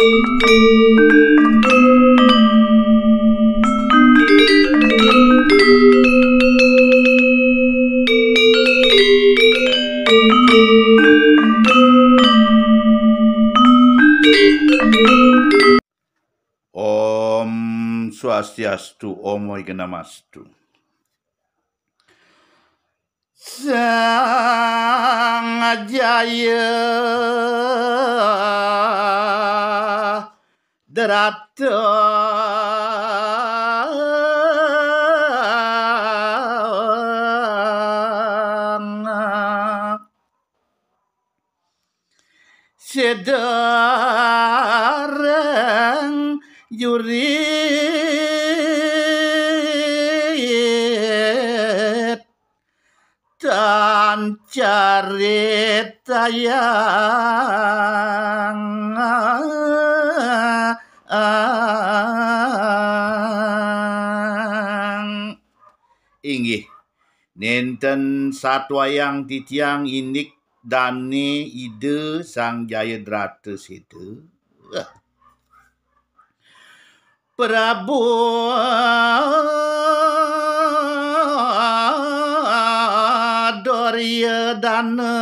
Om Swastiastu, Om Namastu. Sang Ajaya datang sedarang juri dan cerita yang Ang inggih nenten yang titiang indik dani ide sang jaya dratus itu Prabu Doria dana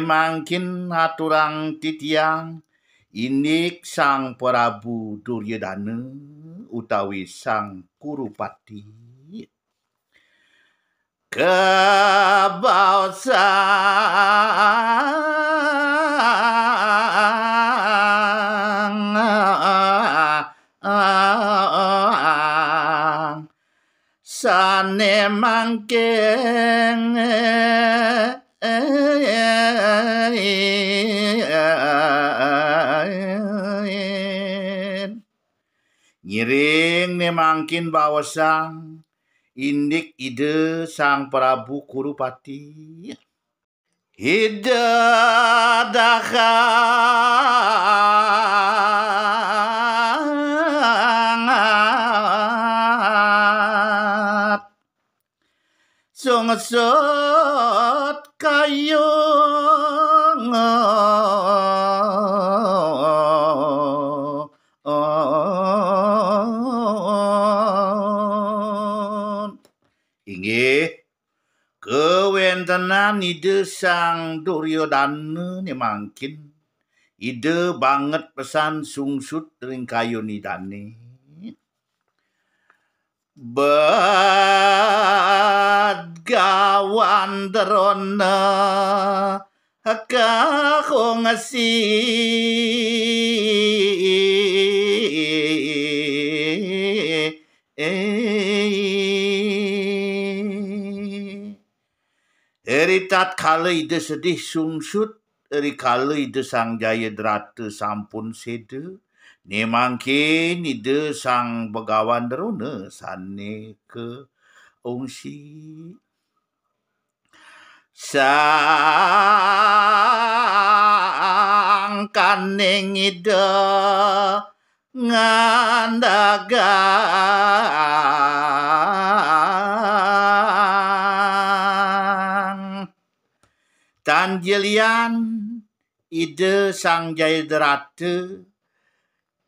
memangkin haturang titiang inik sang Prabu Duryodana utawi sang Kurupati kebausang sane mangkeng eh, bawa sang indik ide sang Prabu Kurupati. Ide dahangat Sungesot kayu ngot tanam ide sang dana ni mangkin. Ide banget pesan sungsut ring kayu ni dani. Bad gawan derona kahong asin. Cerita kali ide sedih sungsut eri kali ide sang jaya derata sampun sede. Ni mangkin ide sang begawan derona sane ke ungsi. Sang kaning ide ngandagan tan jelian ide sang jaya derate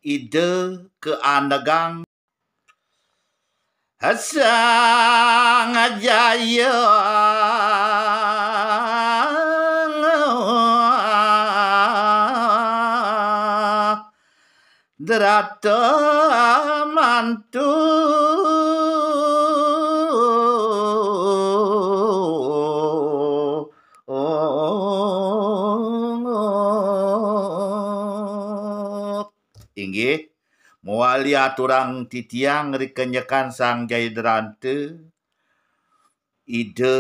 ide keanegang anagang hasang ajaya derata mantu lihat orang titiang rikenyekan sang jai derante, ide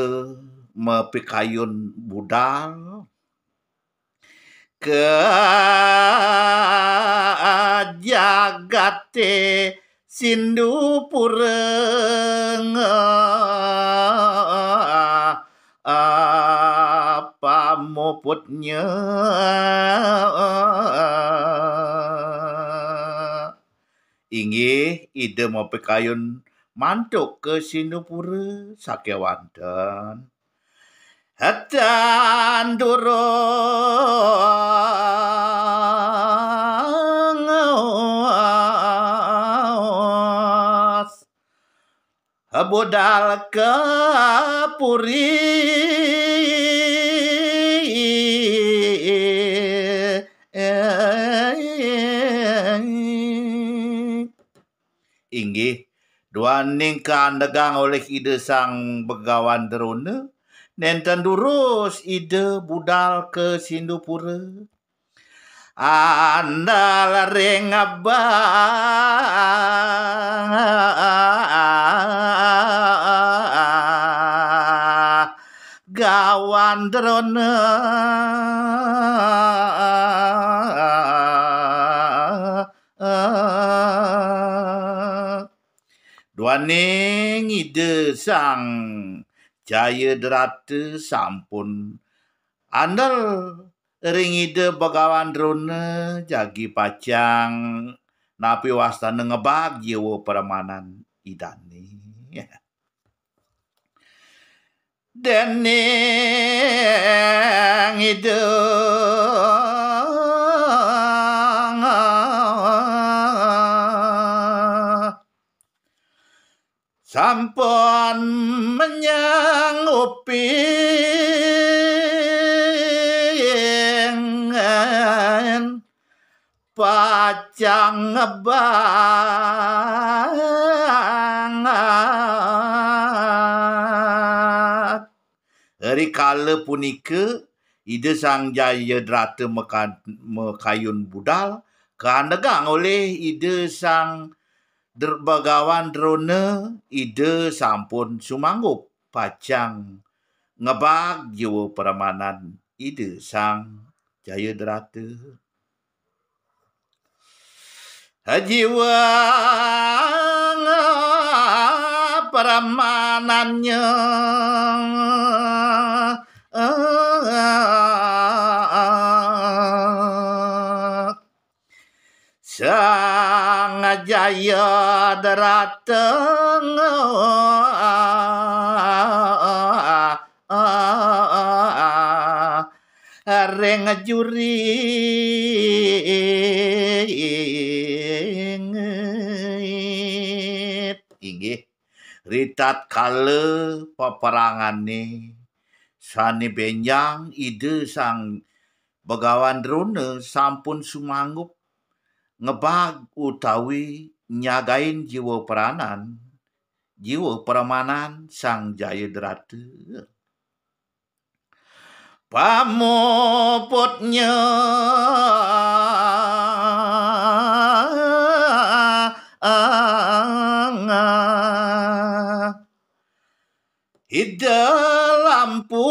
mepikayun budal ke jagate sindu pureng apa moputnya inggih ide mau pekayun mantuk ke Sinupura sake wanten hetan durung awas habudal ke puri tinggi dua ning kan degang oleh ide sang begawan derone nenten durus ide budal ke sindupura anda lareng abang gawan derone Waning ide sang Jaya derata sampun Andal ring ide begawan drone jagi pacang napi wastana ngebagi jiwa peramanan idani Deneng ide sampun menyang uping pacang banget Dari kala punika ide sang jaya derata mekayun budal Kerana gang oleh ide sang derbagawan drone ide sampun sumanggup pacang ngebag jiwa peramanan ide sang jaya derata wang peramanannya daya derateng reng juring inggih ritat kale ni sani benyang ide sang begawan drone sampun sumanggup ngebag utawi nyagain jiwa peranan, jiwa peramanan sang jaya derata. Pamuputnya Hidup lampu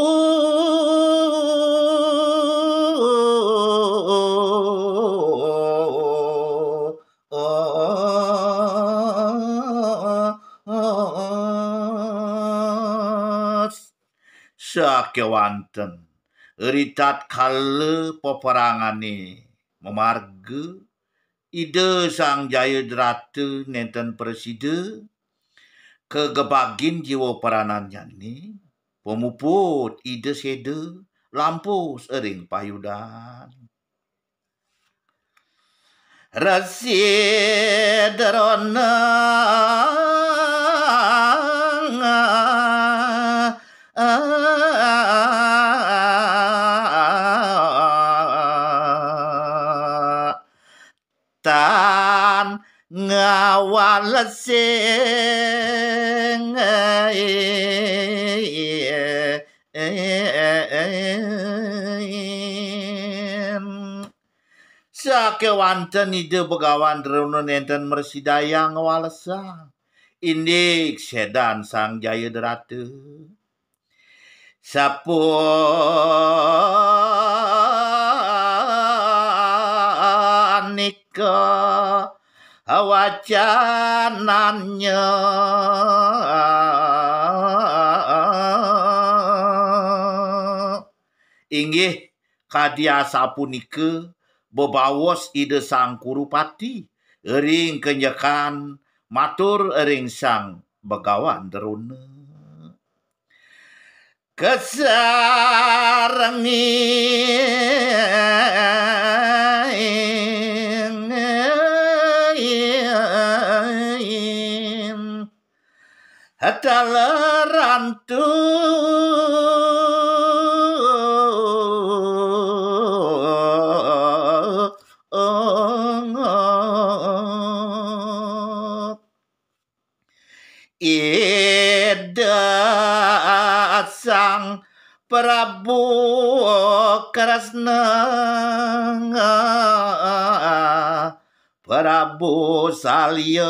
sakewanten ritat kale peperangane memarga ide sang jaya jayadrata nenten preside kegebagin jiwa peranannya ni pemuput ide sede lampu sering payudan ah, ah, ah, 完了心，哎哎哎哎哎 Sakewan Sakewanten ide begawan renun enten mersidaya ngawalesa. Indik sedan sang jaya derate. Sapu nikah. wacananya inggih kadiasa punike bebawos ide sang kurupati ring kenyekan matur ring sang begawan derune kesarangin Dalerantu Ida sang Prabu Krasna Prabu Salya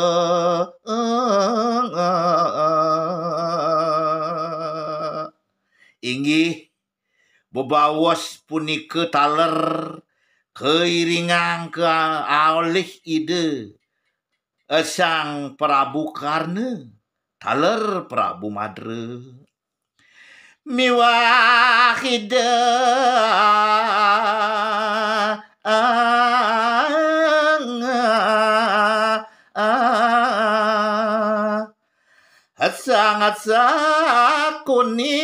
Inggi bebawas punika taler keiringan ke oleh ide esang Prabu Karna taler Prabu Madre miwahida sangat kuning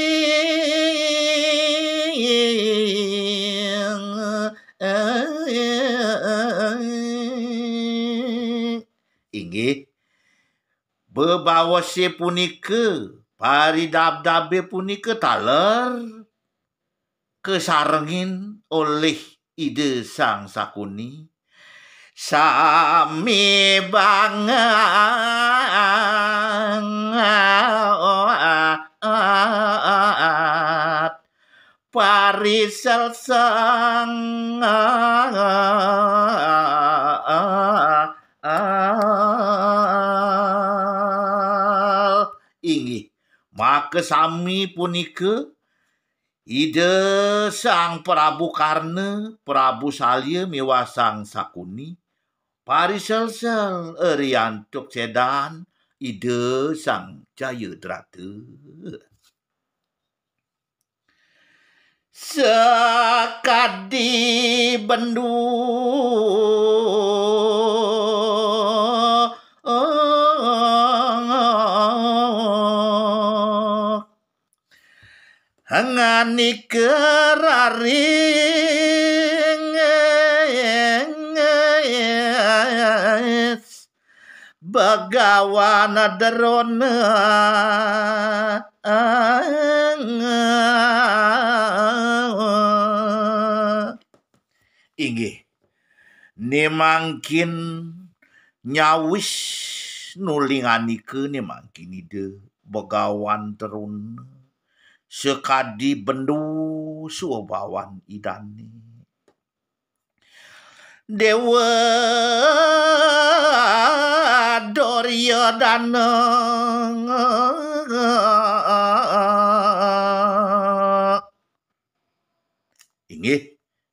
bebawa se punika pari dab-dabe punika taler kesarengin oleh ide sang sakuni sami banget parisel sangat ingi maka sami punike ide sang Prabu Karna Prabu Salya mewasang sakuni sel erian eriantuk sedan ide sang cayedrate. Sekadi bendu Hengani keraring ಬಗವಾನದರೋನ Igi nemangkin nyawis nulinganike nemangkin ide begawan terun sekadi bendu suobawan idani. Dewa doria Dana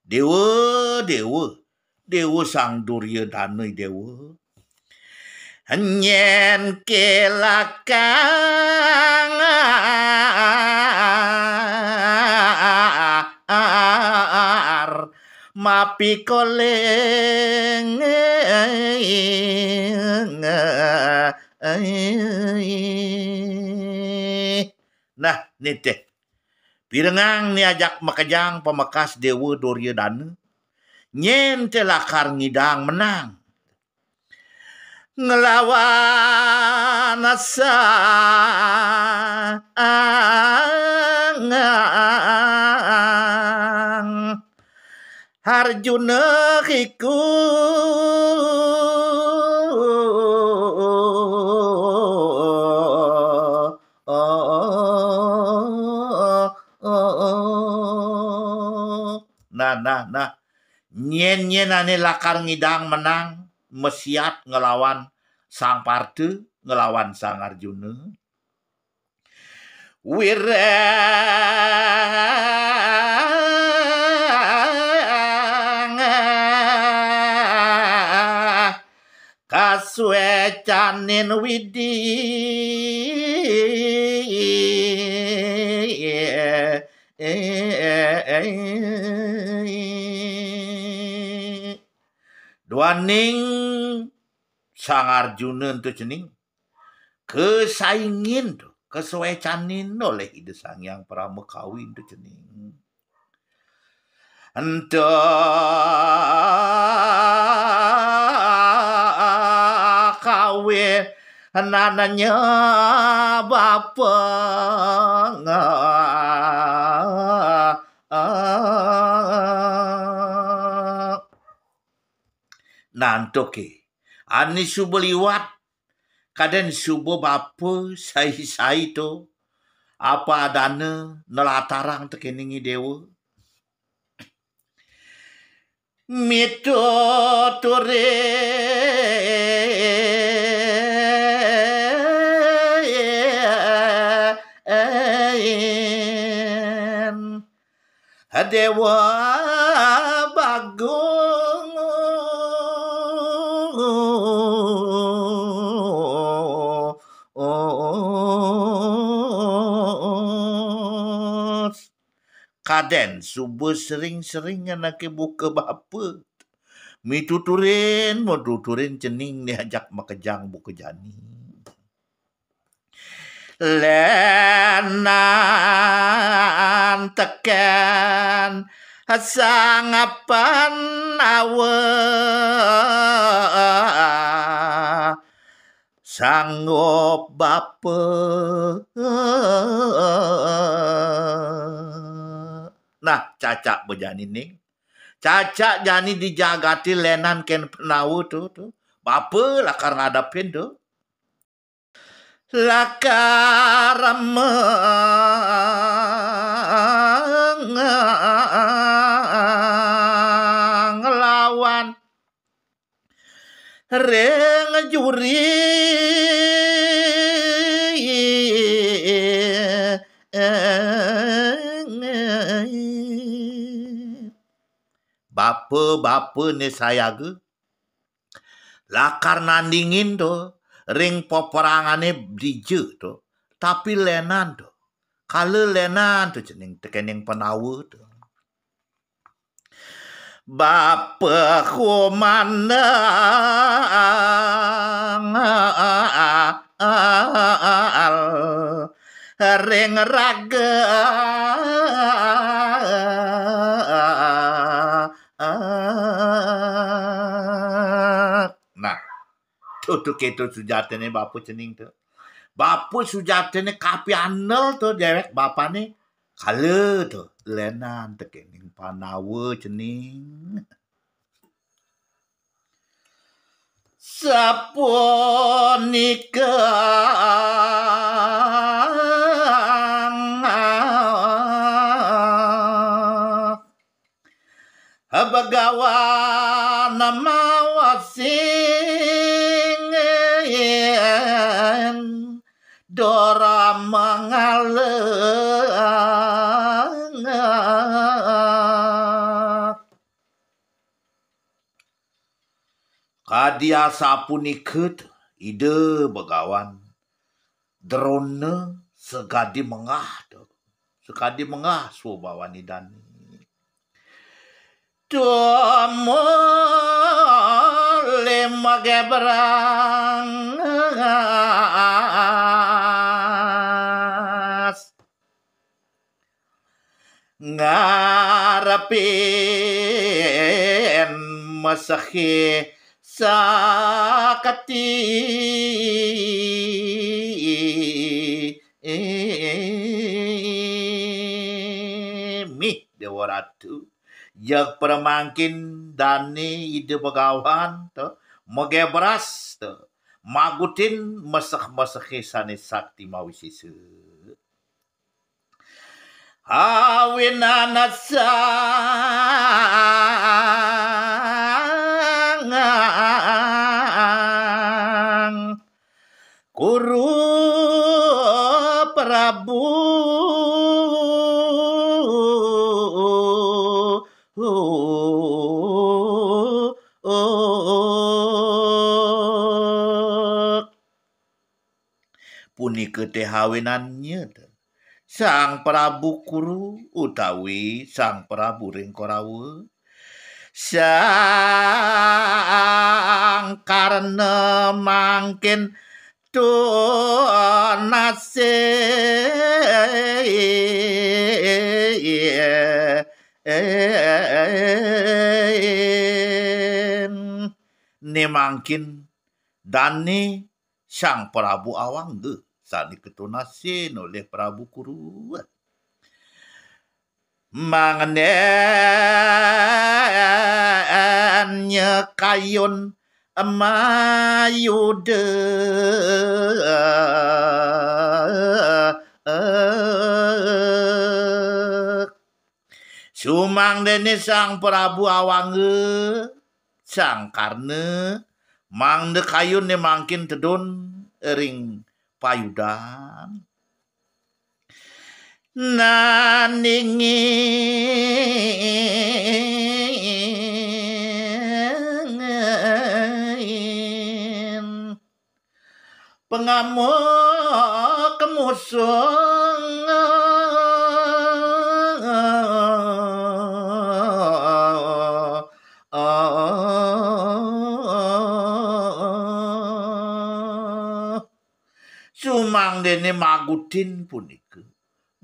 dewa dewa dewa sang doria Dana dewa Nyen kelakang koleng nah ni teh pirengang ni ajak makajang pemekas dewa doria dana nyen teh lakar ngidang menang ngelawan asa Harjuna hiku Nah, nah, nah. Nyen-nyen ane lakar ngidang menang. Mesiat ngelawan sang parte, ngelawan sang Arjuna. Wira ස්වචන්නෙන් විද්දී sang sangarjuna tu cening kesaingin tu kesuecanin oleh ide sang yang pramukawi tu cening entah gawe nananya bapa nantoke ani subo liwat kaden subo bapa sai sai to apa adana nelatarang tekeningi dewa mito tore Dewa Bagong Kaden subuh sering-sering nak buka bapa Mi tuturin, mau tuturin cening diajak makejang buka janin lenan tekan sangapan awe sanggup bape nah cacak bejani nih, cacak jani dijagati lenan ken penawu tu tu bape lah karena ada pintu la cara ngelawan reng juri bapa-bapa ni saya lakar nandingin tu ring ni diju tu tapi lenan tu Kalau lenan tu jeneng tekening penawu tu Bapa kumanang al ring raga tutu keto sujate ne bapu cening tu, bapu sujate ne kapi anel tuh, jerek bapa ne kale tu lena ante kening cening. Sapu nikah, abagawa nama Kadia ikut ide begawan drone segadi mengah tu segadi mengah su bawa ni dan tuamu lima gebrang ngarepin sa sakati mi dewaratu, ratu permangkin dani ide pegawan to moge beras to magutin masak masak sane sakti mawisisu awinana sangang kuru prabu puni ketehawenannya Sang Prabu Kuru utawi Sang Prabu Ringkorawa sang karena mangkin donase makin dani sang Prabu Awangge saat diketunasin oleh Prabu Kuruan. Mangannya kayun mayude Sumang dene sang Prabu Awange sang karena mang de kayun ne mangkin tedun ring payudan naning pengamuk kemusuh dene Magudin punika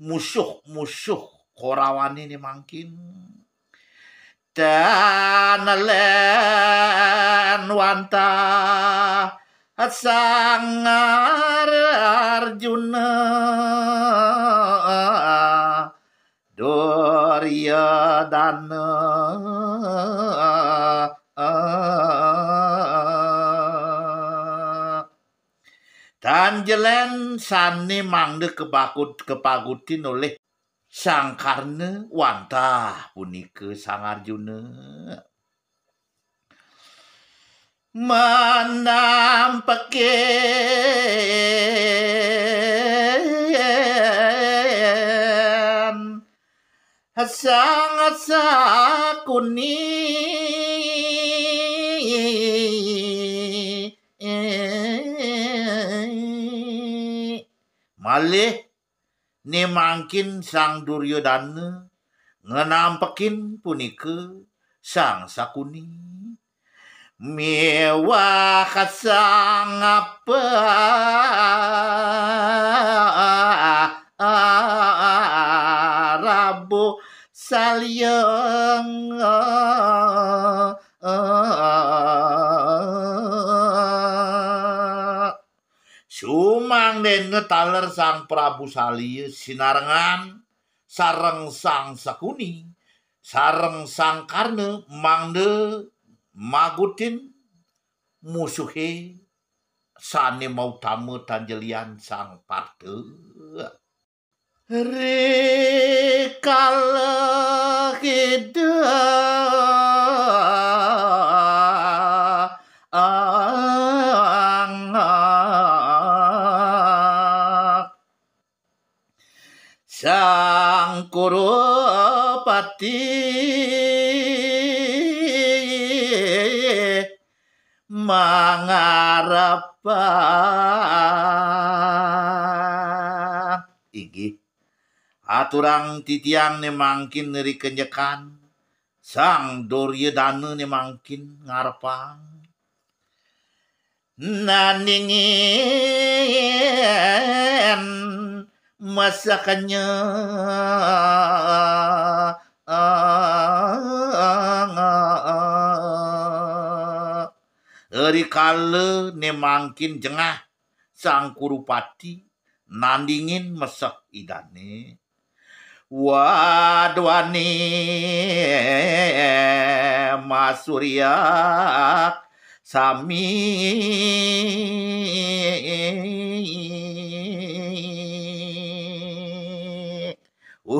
musuh-musuh korawani ini mangkin dan len wanta sang Arjuna Dorya dana Dan jelen sani mangde kebakut kepagutin oleh sang karne wanta punike sang Arjuna. Menampakin sang asa kuning nyemangkin mangkin sang Duryodana ngenampekin punike sang Sakuni. Mewah sang apa Rabu saliang ingkang dene taler Sang Prabu Saliyu sinarengan sareng Sang Sakuni sareng Sang Karna mangde magutin musuhe sane tamu tanjelian Sang Parte rekal hidup পাতি মাঙারা ইগি আতুরাং তিতিয়াং নে মাংকিন নেরি কঞ্জকান সাং দোরিয়ে দান নে মাংকিন masakannya Eri kala nemangkin jengah sang kurupati nandingin mesek idane wadwane masuriak sami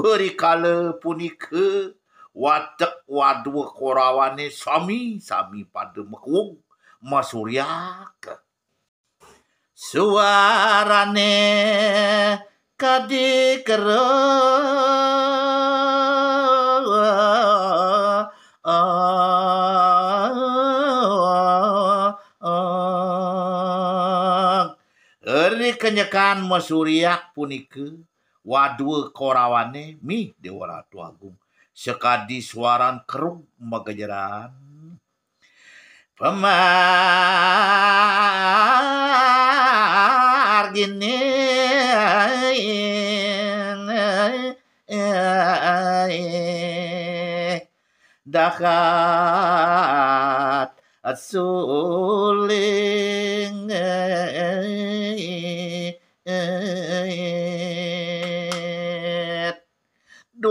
beri kala punika watak wadua korawane sami-sami pada mekuung masuriak Suarane kadi Eri kenyakan masuriak punika wadua korawane mi dewara tuagung sekadi suaran kerung magajaran pemar gini dakat suling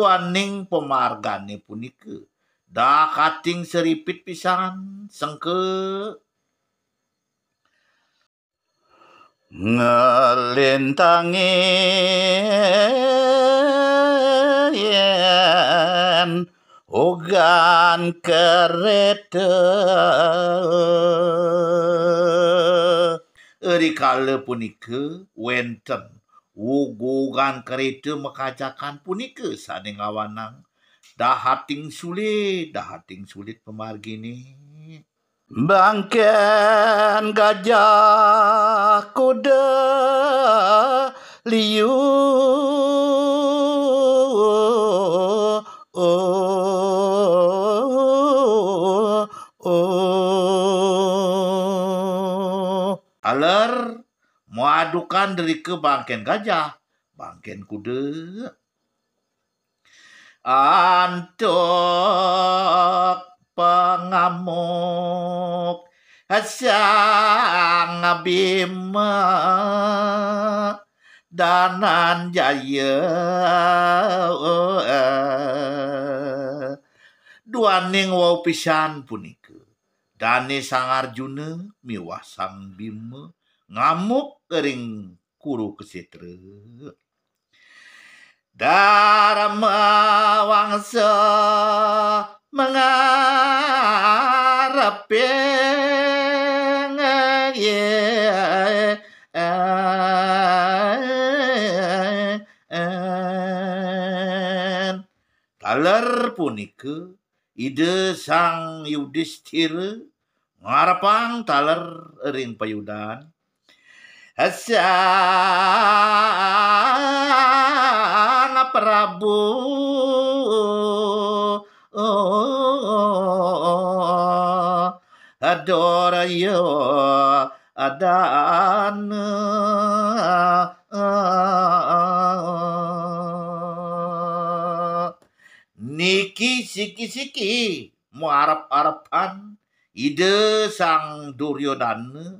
sarwaning pemargane punike dah kating seripit pisan sengke ngelintangi yen ugan kereta erikale kala wenten Wogogan kereta mekacakan punika saning lawanang. Dah hating sulit, dah hating sulit pemargi ni. Bangken gajah kuda liu oh, oh, oh. Aler Muadukan dari ke bangken gajah, bangken kuda. Antuk pengamuk sang bima danan jaya Dua wau pisan punika dani sang arjuna miwah sang bima ngamuk kering kuru kesitre Dharma wangsa mengarap Taler punika ide sang Yudhistira ngarepang taler ring payudan Hasan Prabu yo ya, Adana Niki siki siki Muarap-arapan Ide sang Duryodhana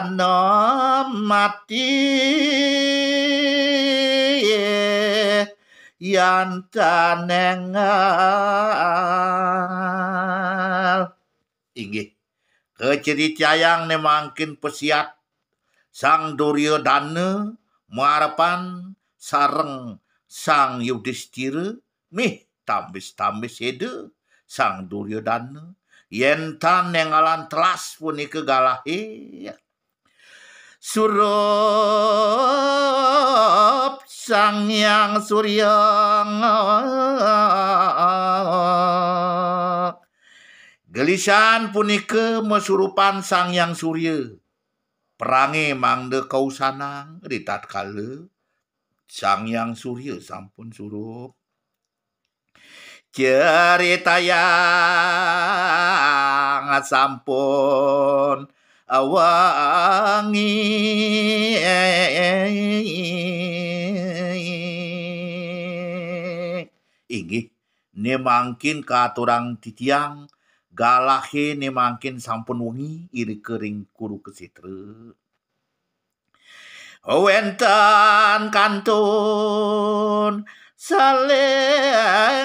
Tanam mati yantanengal inggih keceritayang nemangkin pesiat sang Duryo Dana marapan sareng sang Yudhistira mih tambis-tambis hede sang durio Dana yen tan telas puni kegalahe Surup sang yang surya gelisan punike mesurupan sang yang surya perangi mangde kau sanang ritat kale sang yang surya sampun surup cerita yang sampun wangi mangkin nemangkin katurang titiang galahe nemangkin sampun wengi iri kering kuru kesitre. Wentan kantun saling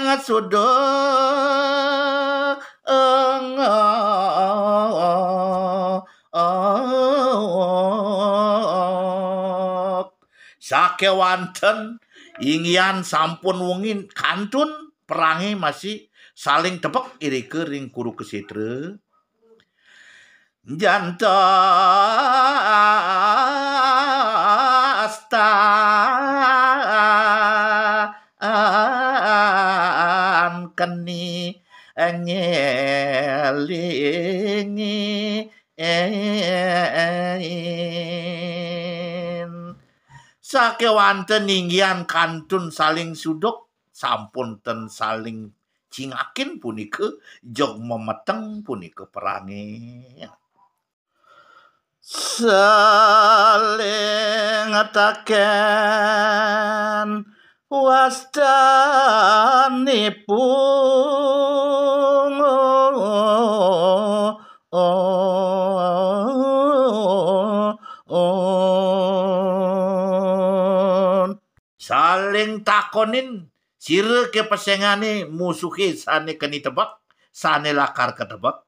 engah, oh, sake wanten ingian sampun wungin kantun perangi masih saling tepek iri kering kuru kesidre jantas keni ngelingi en sake wanten kantun saling sudok sampun ten saling cingakin punike jog memeteng punike perangi saling ngatakan wasdani pun on saling takonin sire ke pesengane musuhi sane keni tebak sane lakar ketebak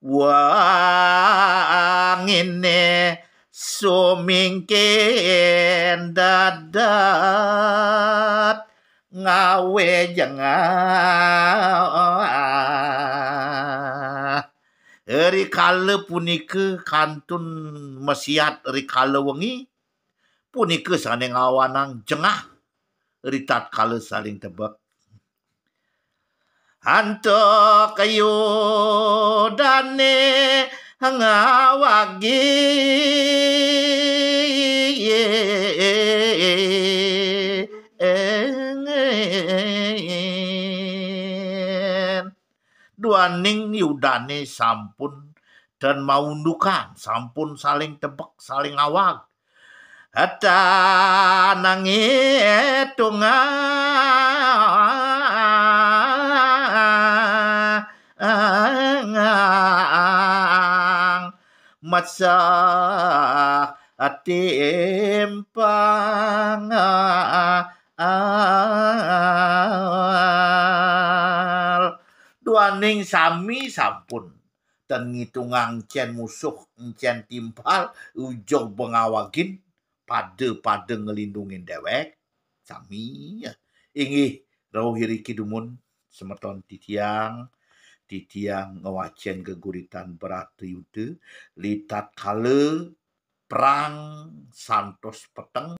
wangine sumingkin dadat ngawe jengah, eri kala punika kantun mesiat eri kala wengi punika saneng ngawanang jengah eri tat kala saling tebak anto kayu dane ngawagi yeah. Tuaning yudane sampun dan maundukan sampun saling tebak saling awak Hatta nangi etunga Masa timpang al tuaning sami sampun dan ngitungan cian musuh cian timpal ujok bengawakin pada pada ngelindungin dewek sami ya. ingi rauhiri kidumun semeton titiang titiang ngewacen keguritan berat yude litat kale perang santos peteng